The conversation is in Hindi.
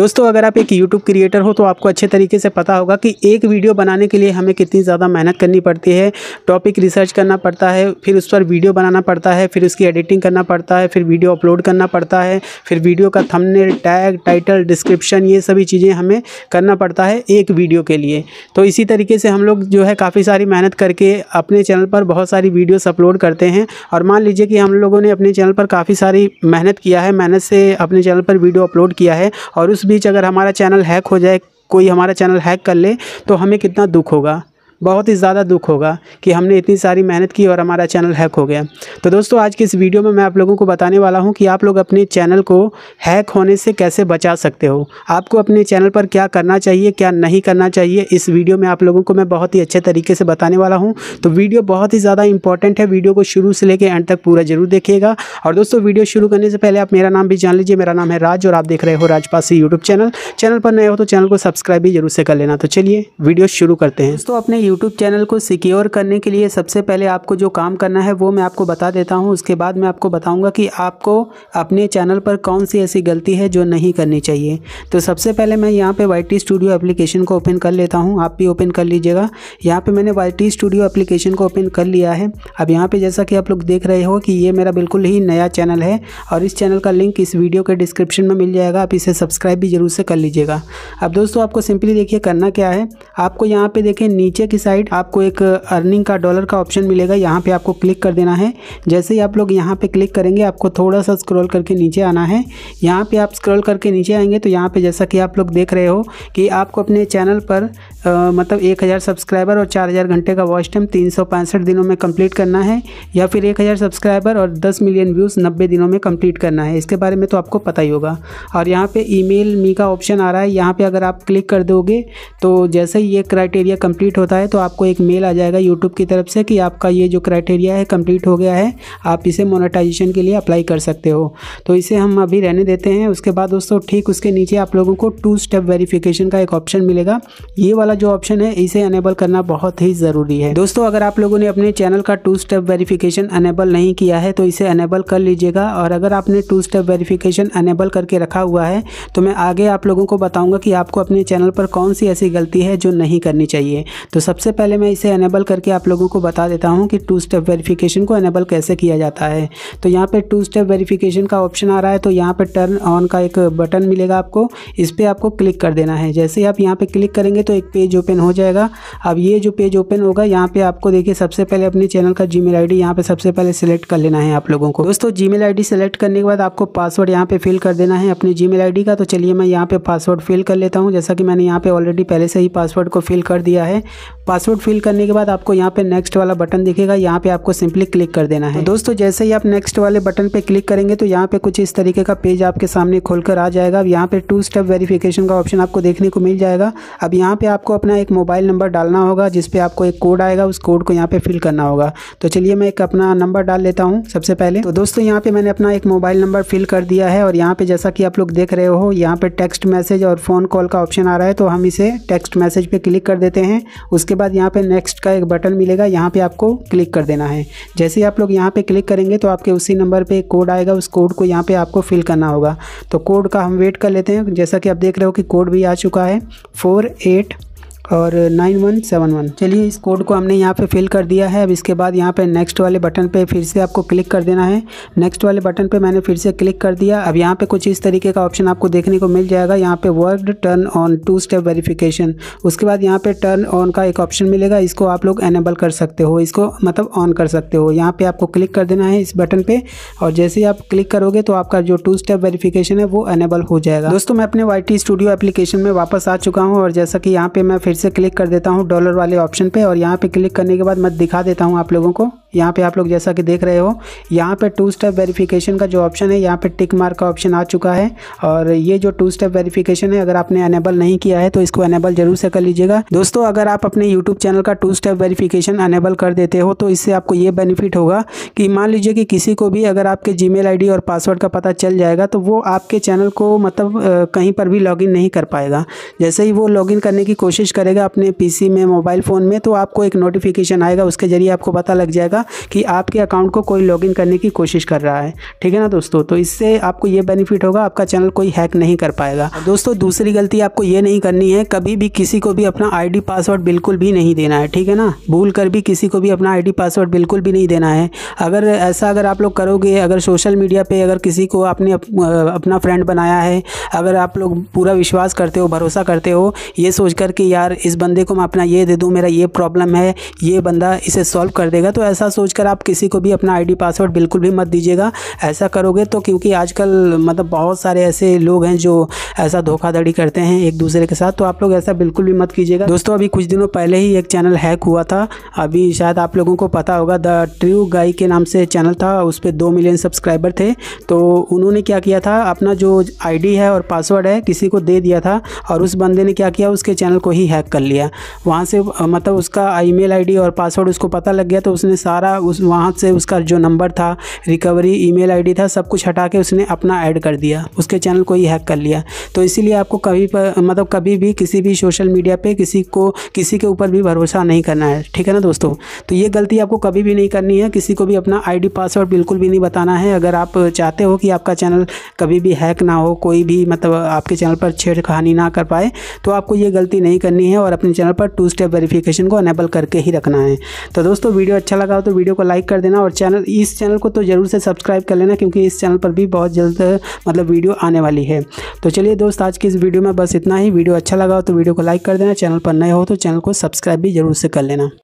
दोस्तों अगर आप एक यूट्यूब क्रिएटर हो तो आपको अच्छे तरीके से पता होगा कि एक वीडियो बनाने के लिए हमें कितनी ज़्यादा मेहनत करनी पड़ती है टॉपिक रिसर्च करना पड़ता है फिर उस पर वीडियो बनाना पड़ता है फिर उसकी एडिटिंग करना पड़ता है फिर वीडियो अपलोड करना पड़ता है फिर वीडियो का थंबनेल टैग टाइटल डिस्क्रिप्शन ये सभी चीज़ें हमें करना पड़ता है एक वीडियो के लिए तो इसी तरीके से हम लोग जो है काफ़ी सारी मेहनत करके अपने चैनल पर बहुत सारी वीडियोस अपलोड करते हैं और मान लीजिए कि हम लोगों ने अपने चैनल पर काफ़ी सारी मेहनत किया है मेहनत से अपने चैनल पर वीडियो अपलोड किया है और उस बीच अगर हमारा चैनल हैक हो जाए कोई हमारा चैनल हैक कर ले तो हमें कितना दुख होगा बहुत ही ज़्यादा दुख होगा कि हमने इतनी सारी मेहनत की और हमारा चैनल हैक हो गया तो दोस्तों आज की इस वीडियो में मैं आप लोगों को बताने वाला हूँ कि आप लोग अपने चैनल को हैक होने से कैसे बचा सकते हो आपको अपने चैनल पर क्या करना चाहिए क्या नहीं करना चाहिए इस वीडियो में आप लोगों को मैं बहुत ही अच्छे तरीके से बताने वाला हूँ तो वीडियो बहुत ही ज़्यादा इंपॉर्टेंट है वीडियो को शुरू से लेकर एंड तक पूरा जरूर देखिएगा और दोस्तों वीडियो शुरू करने से पहले आप मेरा नाम भी जान लीजिए मेरा नाम है राज और आप देख रहे हो राजपासी यूट्यूब चैनल चैनल पर नए हो तो चैनल को सब्सक्राइब भी जरूर से कर लेना तो चलिए वीडियो शुरू करते हैं दोस्तों अपने यूट्यूब चैनल को सिक्योर करने के लिए सबसे पहले आपको जो काम करना है वो मैं आपको बता देता हूँ उसके बाद मैं आपको बताऊँगा कि आपको अपने चैनल पर कौन सी ऐसी गलती है जो नहीं करनी चाहिए तो सबसे पहले मैं यहाँ पर वाई स्टूडियो एप्लीकेशन को ओपन कर लेता हूँ आप भी ओपन कर लीजिएगा यहाँ पर मैंने वाई स्टूडियो एप्लीकेशन को ओपन कर लिया है अब यहाँ पर जैसा कि आप लोग देख रहे हो कि ये मेरा बिल्कुल ही नया चैनल है और इस चैनल का लिंक इस वीडियो के डिस्क्रिप्शन में मिल जाएगा आप इसे सब्सक्राइब भी जरूर से कर लीजिएगा अब दोस्तों आपको सिंपली देखिए करना क्या है आपको यहाँ पे देखिए नीचे की साइड आपको एक अर्निंग uh, का डॉलर का ऑप्शन मिलेगा यहाँ पे आपको क्लिक कर देना है जैसे ही आप लोग यहाँ पे क्लिक करेंगे आपको थोड़ा सा स्क्रॉल करके नीचे आना है यहाँ पे आप स्क्रॉल करके नीचे आएंगे तो यहाँ पे जैसा कि आप लोग देख रहे हो कि आपको अपने चैनल पर मतलब 1000 सब्सक्राइबर और 4000 घंटे का वॉच टाइम तीन दिनों में कंप्लीट करना है या फिर 1000 सब्सक्राइबर और 10 मिलियन व्यूज़ 90 दिनों में कंप्लीट करना है इसके बारे में तो आपको पता ही होगा और यहाँ पे ईमेल मी का ऑप्शन आ रहा है यहाँ पे अगर आप क्लिक कर दोगे तो जैसे ही ये क्राइटेरिया कम्प्लीट होता है तो आपको एक मेल आ जाएगा यूट्यूब की तरफ से कि आपका ये जो क्राइटेरिया है कम्प्लीट हो गया है आप इसे मोनाटाइजेशन के लिए अप्लाई कर सकते हो तो इसे हम अभी रहने देते हैं उसके बाद दोस्तों ठीक उसके नीचे आप लोगों को टू स्टेप वेरीफिकेशन का एक ऑप्शन मिलेगा ये वाला वाला जो ऑप्शन है इसे अनेबल करना बहुत ही ज़रूरी है दोस्तों अगर आप लोगों ने अपने चैनल का टू स्टेप वेरिफिकेशन अनेबल नहीं किया है तो इसे अनेबल कर लीजिएगा और अगर आपने टू स्टेप वेरिफिकेशन अनेबल करके रखा हुआ है तो मैं आगे आप लोगों को बताऊंगा कि आपको अपने चैनल पर कौन सी ऐसी गलती है जो नहीं करनी चाहिए तो सबसे पहले मैं इसे अनेबल करके आप लोगों को बता देता हूँ कि टू स्टेप वेरीफिकेशन को अनेबल कैसे किया जाता है तो यहाँ पर टू स्टेप वेरीफिकेशन का ऑप्शन आ रहा है तो यहाँ पर टर्न ऑन का एक बटन मिलेगा आपको इस पर आपको क्लिक कर देना है जैसे ही आप यहाँ पर क्लिक करेंगे तो एक पेज ओपन हो जाएगा अब ये जो पेज ओपन होगा यहाँ पे आपको देखिए सबसे पहले अपने चैनल का जी मेल आई डी पे सबसे पहले सेलेक्ट कर लेना है आप लोगों को दोस्तों जी मेल आई सेलेक्ट करने के बाद आपको पासवर्ड यहाँ पे फिल कर देना है अपने जी मेल का तो चलिए मैं यहाँ पे पासवर्ड फिल कर लेता हूँ जैसा कि मैंने यहाँ पे ऑलरेडी पहले से ही पासवर्ड को फिल कर दिया है पासवर्ड फिल करने के बाद आपको यहाँ पे नेक्स्ट वाला बटन दिखेगा यहाँ पे आपको सिंपली क्लिक कर देना है दोस्तों जैसे ही आप नेक्स्ट वाले बटन पे क्लिक करेंगे तो यहाँ पे कुछ इस तरीके का पेज आपके सामने खोलकर आ जाएगा अब यहाँ पे टू स्टेप वेरिफिकेशन का ऑप्शन आपको देखने को मिल जाएगा अब यहाँ पे आपको आपको अपना एक मोबाइल नंबर डालना होगा जिस पे आपको एक कोड आएगा उस कोड को यहाँ पे फिल करना होगा तो चलिए मैं एक अपना नंबर डाल लेता हूँ सबसे पहले तो दोस्तों यहाँ पे मैंने अपना एक मोबाइल नंबर फिल कर दिया है और यहाँ पे जैसा कि आप लोग देख रहे हो यहाँ पे टेक्स्ट मैसेज और फ़ोन कॉल का ऑप्शन आ रहा है तो हम इसे टेक्स्ट मैसेज पर क्लिक कर देते हैं उसके बाद यहाँ पे नेक्स्ट का एक बटन मिलेगा यहाँ पे आपको क्लिक कर देना है जैसे ही आप लोग यहाँ पे क्लिक करेंगे तो आपके उसी नंबर पर कोड आएगा उस कोड को यहाँ पे आपको फिल करना होगा तो कोड का हम वेट कर लेते हैं जैसा कि आप देख रहे हो कि कोड भी आ चुका है फोर एट और नाइन वन सेवन वन चलिए इस कोड को हमने यहाँ पे फिल कर दिया है अब इसके बाद यहाँ पे नेक्स्ट वाले बटन पे फिर से आपको क्लिक कर देना है नेक्स्ट वाले बटन पे मैंने फिर से क्लिक कर दिया अब यहाँ पे कुछ इस तरीके का ऑप्शन आपको देखने को मिल जाएगा यहाँ पे word turn on two step verification उसके बाद यहाँ पर टर्न ऑन का एक ऑप्शन मिलेगा इसको आप लोग एनेबल कर सकते हो इसको मतलब ऑन कर सकते हो यहाँ पर आपको क्लिक कर देना है इस बटन पर और जैसे ही आप क्लिक करोगे तो आपका जो टू स्टेप वेरीफिकेशन है वो एनेबल हो जाएगा दोस्तों मैं अपने वाई स्टूडियो एप्लीकेशन में वापस आ चुका हूँ और जैसा कि यहाँ पर मैं फिर से क्लिक कर देता हूँ डॉलर वाले ऑप्शन पे और यहाँ पे क्लिक करने के बाद मैं दिखा देता हूँ आप लोगों को यहाँ पे आप लोग जैसा कि देख रहे हो यहाँ पे टू स्टेप वेरिफिकेशन का जो ऑप्शन है यहाँ पे टिक मार्क का ऑप्शन आ चुका है और ये जो टू स्टेप वेरिफिकेशन है अगर आपने अनेबल नहीं किया है तो इसको अनेबल जरूर से कर लीजिएगा दोस्तों अगर आप अपने यूट्यूब चैनल का टू स्टेप वेरीफिकेशन अनेबल कर देते हो तो इससे आपको ये बेनिफिट होगा कि मान लीजिए कि किसी को भी अगर आपके जी मेल और पासवर्ड का पता चल जाएगा तो वो आपके चैनल को मतलब कहीं पर भी लॉग नहीं कर पाएगा जैसे ही वो लॉग करने की कोशिश करेगा अपने पी में मोबाइल फ़ोन में तो आपको एक नोटिफिकेशन आएगा उसके ज़रिए आपको पता लग जाएगा होगा कि आपके अकाउंट को कोई लॉगिन करने की कोशिश कर रहा है ठीक है ना दोस्तों तो इससे आपको ये बेनिफिट होगा आपका चैनल कोई हैक नहीं कर पाएगा दोस्तों दूसरी गलती आपको ये नहीं करनी है कभी भी किसी को भी अपना आई पासवर्ड बिल्कुल भी नहीं देना है ठीक है ना भूल कर भी किसी को भी अपना आई पासवर्ड बिल्कुल भी नहीं देना है अगर ऐसा अगर आप लोग करोगे अगर सोशल मीडिया पर अगर किसी को आपने अपना फ्रेंड बनाया है अगर आप लोग पूरा विश्वास करते हो भरोसा करते हो ये सोच कर कि यार इस बंदे को मैं अपना ये दे दूँ मेरा ये प्रॉब्लम है ये बंदा इसे सॉल्व कर देगा तो ऐसा सोचकर आप किसी को भी अपना आईडी पासवर्ड बिल्कुल भी मत दीजिएगा ऐसा करोगे तो क्योंकि आजकल मतलब बहुत सारे ऐसे लोग हैं जो ऐसा धोखाधड़ी करते हैं एक दूसरे के साथ तो आप लोग ऐसा बिल्कुल भी मत कीजिएगा दोस्तों अभी कुछ दिनों पहले ही एक चैनल हैक हुआ था अभी शायद आप लोगों को पता होगा द ट्रू गाई के नाम से चैनल था उस पर दो मिलियन सब्सक्राइबर थे तो उन्होंने क्या किया था अपना जो आईडी है और पासवर्ड है किसी को दे दिया था और उस बंदे ने क्या किया उसके चैनल को ही हैक कर लिया वहाँ से मतलब उसका ई मेल और पासवर्ड उसको पता लग गया तो उसने सारा सारा उस वहाँ से उसका जो नंबर था रिकवरी ईमेल आईडी था सब कुछ हटा के उसने अपना ऐड कर दिया उसके चैनल को ही हैक कर लिया तो इसीलिए आपको कभी पर, मतलब कभी भी किसी भी सोशल मीडिया पे किसी को किसी के ऊपर भी भरोसा नहीं करना है ठीक है ना दोस्तों तो ये गलती आपको कभी भी नहीं करनी है किसी को भी अपना आईडी पासवर्ड बिल्कुल भी नहीं बताना है अगर आप चाहते हो कि आपका चैनल कभी भी हैक ना हो कोई भी मतलब आपके चैनल पर छेड़खानी ना कर पाए तो आपको ये गलती नहीं करनी है और अपने चैनल पर टू स्टेप वेरिफिकेशन को अनेबल करके ही रखना है तो दोस्तों वीडियो अच्छा लगा हो तो तो वीडियो को लाइक कर देना और चैनल इस चैनल को तो ज़रूर से सब्सक्राइब कर लेना क्योंकि इस चैनल पर भी बहुत जल्द मतलब वीडियो आने वाली है तो चलिए दोस्त आज की इस वीडियो में बस इतना ही वीडियो अच्छा लगा हो तो वीडियो को लाइक कर देना चैनल पर नए हो तो चैनल को सब्सक्राइब भी जरूर से कर लेना